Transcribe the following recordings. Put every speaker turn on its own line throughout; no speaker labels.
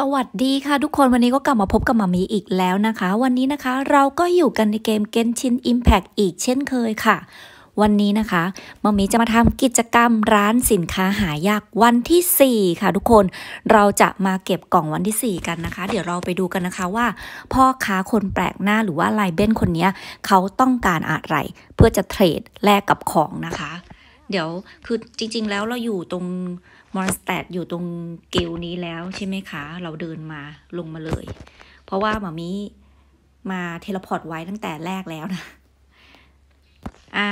สวัสดีค่ะ ทุกคนวันนี้ก็กลับมาพบกับมามีอีกแล้วนะคะ วันนี้นะคะเราก็อยู่กันในเกม Genshin Impact อีกเช่นเคยค่ะ วันนี้นะคะมามีจะมาทำกิจกรรมร้านสินค้าหายากวันที่ 4 ค่ะ ทุกคนเราจะมาเก็บกล่องวันที่ 4 กันนะคะ เดี๋ยวเราไปดูกันนะคะว่า พ่อค้าคนแปลกหน้าหรือว่าไลเบนคนนี้เขาต้องการอะไรเพื่อจะเทรดแลกกับของนะคะเดี๋ยวคือจริง ๆ แล้วเราอยู่ตรงมอนสเตดอยู่ตรงเกลนี้แล้ว ใช่ไหมคะ เราเดินมาลงมาเลย เพราะว่าหมามีมาเทเลพอร์ตไว้ ตั้งแต่แรกแล้วนะ อ่า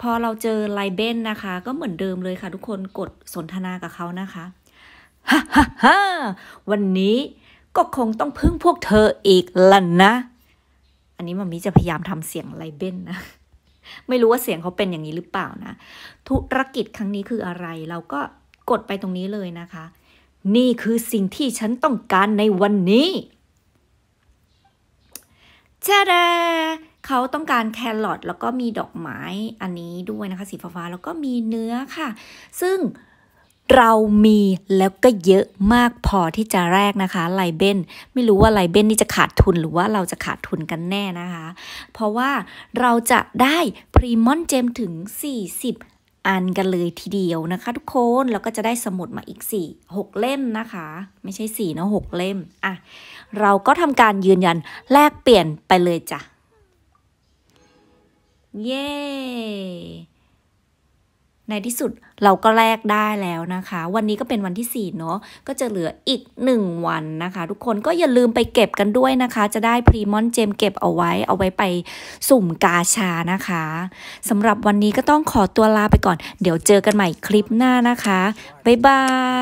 พอเราเจอ ไลเบนนะคะ ก็เหมือนเดิมเลยค่ะ ทุกคนกดสนทนากับเขานะคะฮ่าฮ่าฮ่าวันนี้ก็คงต้องพึ่งพวกเธออีกล่ะนะ อันนี้มามีจะพยายามทำเสียง ไลเบนนะไม่รู้ว่าเสียงเขาเป็นอย่างนี้หรือเปล่านะ ธุรกิจครั้งนี้คืออะไร เราก็กดไปตรงนี้เลยนะคะ นี่คือสิ่งที่ฉันต้องการในวันนี้เจ้ดาเขาต้องการแครอทแล้วก็มีดอกไม้ อันนี้ด้วยนะคะ สีฟ้าๆแล้วก็มีเนื้อค่ะ ซึ่งเรามีแล้วก็เยอะมากพอที่จะแรกนะคะ ไลเบนไม่รู้ว่าไลเบนนี่จะขาดทุนหรือว่าเราจะขาดทุนกันแน่นะคะ เพราะว่าเราจะได้พรีมอนเจมถึง 40 อันกันเลยทีเดียวนะคะ ทุกคนแล้วก็จะได้สมุดมาอีก 4 6เล่มนะคะ ไม่ใช่4นะ6เล่มอ่ะเราก็ทำการยืนยันแลกเปลี่ยนไปเลยจ้ะ เย้ในที่สุดเราก็แลกได้แล้วนะคะ วันนี้ก็เป็นวันที่ 4 เนาะก็จะเหลืออีก 1 วันนะคะ ทุกคนก็อย่าลืมไปเก็บกันด้วยนะคะ จะได้พรีมอนเจมเก็บเอาไว้เอาไว้ไปสุ่มกาชานะคะสำหรับวันนี้ก็ต้องขอตัวลาไปก่อนเดี๋ยวเจอกันใหม่คลิปหน้านะคะ บ๊ายบาย